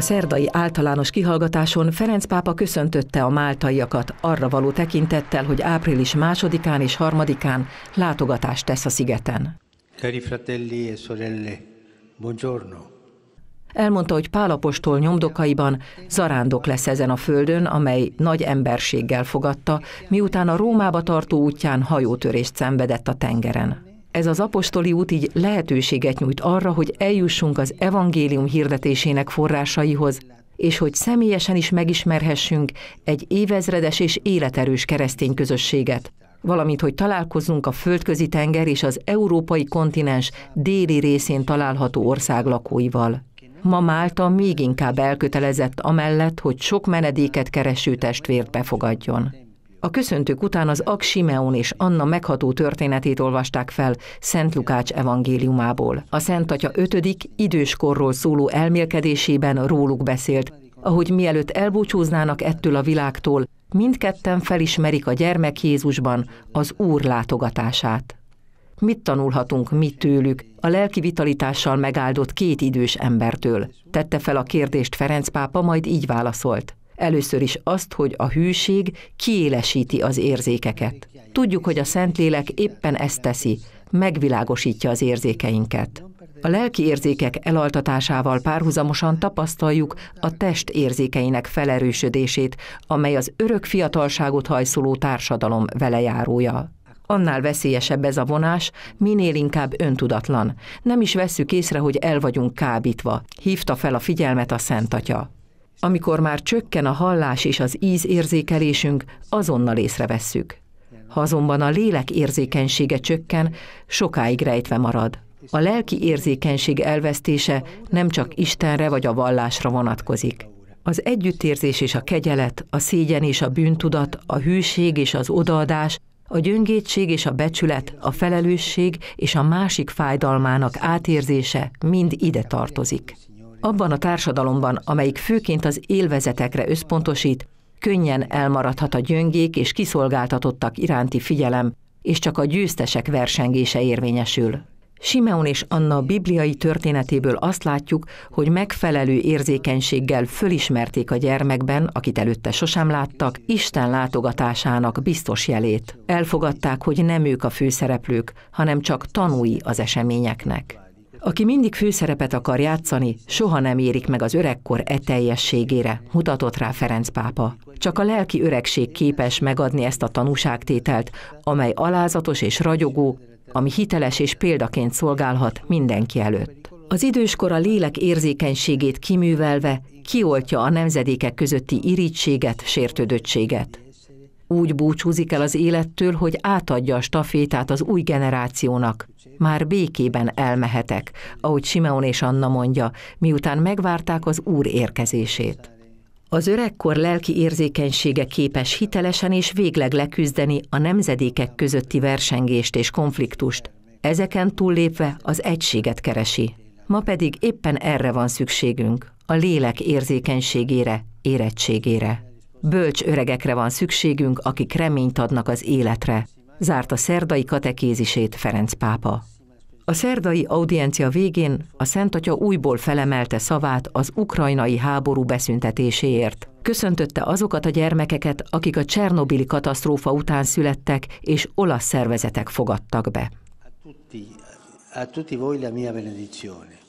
A szerdai általános kihallgatáson Ferenc pápa köszöntötte a máltaiakat arra való tekintettel, hogy április másodikán és harmadikán látogatást tesz a szigeten. Cari fratelli e sorelle, buongiorno. Elmondta, hogy Pálapostól nyomdokaiban zarándok lesz ezen a földön, amely nagy emberséggel fogadta, miután a Rómába tartó útján hajótörést szenvedett a tengeren ez az apostoli út így lehetőséget nyújt arra, hogy eljussunk az evangélium hirdetésének forrásaihoz, és hogy személyesen is megismerhessünk egy évezredes és életerős keresztény közösséget, valamint hogy találkozzunk a földközi tenger és az európai kontinens déli részén található ország lakóival. Ma Málta még inkább elkötelezett amellett, hogy sok menedéket kereső testvért befogadjon. A köszöntők után az Ak Simeon és Anna megható történetét olvasták fel Szent Lukács evangéliumából. A Szent Atya 5. időskorról szóló elmélkedésében róluk beszélt, ahogy mielőtt elbúcsúznának ettől a világtól, mindketten felismerik a gyermek Jézusban az Úr látogatását. Mit tanulhatunk mi tőlük, a lelki vitalitással megáldott két idős embertől? Tette fel a kérdést Ferenc pápa, majd így válaszolt. Először is azt, hogy a hűség kiélesíti az érzékeket. Tudjuk, hogy a Szentlélek éppen ezt teszi, megvilágosítja az érzékeinket. A lelki érzékek elaltatásával párhuzamosan tapasztaljuk a test érzékeinek felerősödését, amely az örök fiatalságot hajszoló társadalom velejárója. Annál veszélyesebb ez a vonás, minél inkább öntudatlan. Nem is vesszük észre, hogy el vagyunk kábítva, hívta fel a figyelmet a Szent Atya. Amikor már csökken a hallás és az íz érzékelésünk, azonnal észrevesszük. Ha azonban a lélek érzékenysége csökken, sokáig rejtve marad. A lelki érzékenység elvesztése nem csak Istenre vagy a vallásra vonatkozik. Az együttérzés és a kegyelet, a szégyen és a bűntudat, a hűség és az odaadás, a gyöngétség és a becsület, a felelősség és a másik fájdalmának átérzése mind ide tartozik abban a társadalomban, amelyik főként az élvezetekre összpontosít, könnyen elmaradhat a gyöngék és kiszolgáltatottak iránti figyelem, és csak a győztesek versengése érvényesül. Simeon és Anna bibliai történetéből azt látjuk, hogy megfelelő érzékenységgel fölismerték a gyermekben, akit előtte sosem láttak, Isten látogatásának biztos jelét. Elfogadták, hogy nem ők a főszereplők, hanem csak tanúi az eseményeknek. Aki mindig főszerepet akar játszani, soha nem érik meg az öregkor e teljességére, mutatott rá Ferenc pápa. Csak a lelki öregség képes megadni ezt a tanúságtételt, amely alázatos és ragyogó, ami hiteles és példaként szolgálhat mindenki előtt. Az időskor a lélek érzékenységét kiművelve kioltja a nemzedékek közötti irítséget, sértődöttséget. Úgy búcsúzik el az élettől, hogy átadja a stafétát az új generációnak. Már békében elmehetek, ahogy Simeon és Anna mondja, miután megvárták az Úr érkezését. Az öregkor lelki érzékenysége képes hitelesen és végleg leküzdeni a nemzedékek közötti versengést és konfliktust. Ezeken túllépve az egységet keresi. Ma pedig éppen erre van szükségünk, a lélek érzékenységére, érettségére. Bölcs öregekre van szükségünk, akik reményt adnak az életre, zárta szerdai katekézisét Ferenc pápa. A szerdai audiencia végén a Atya újból felemelte szavát az ukrajnai háború beszüntetéséért. Köszöntötte azokat a gyermekeket, akik a Csernobili katasztrófa után születtek és olasz szervezetek fogadtak be. A tutti, a tutti voi la mia benedizione.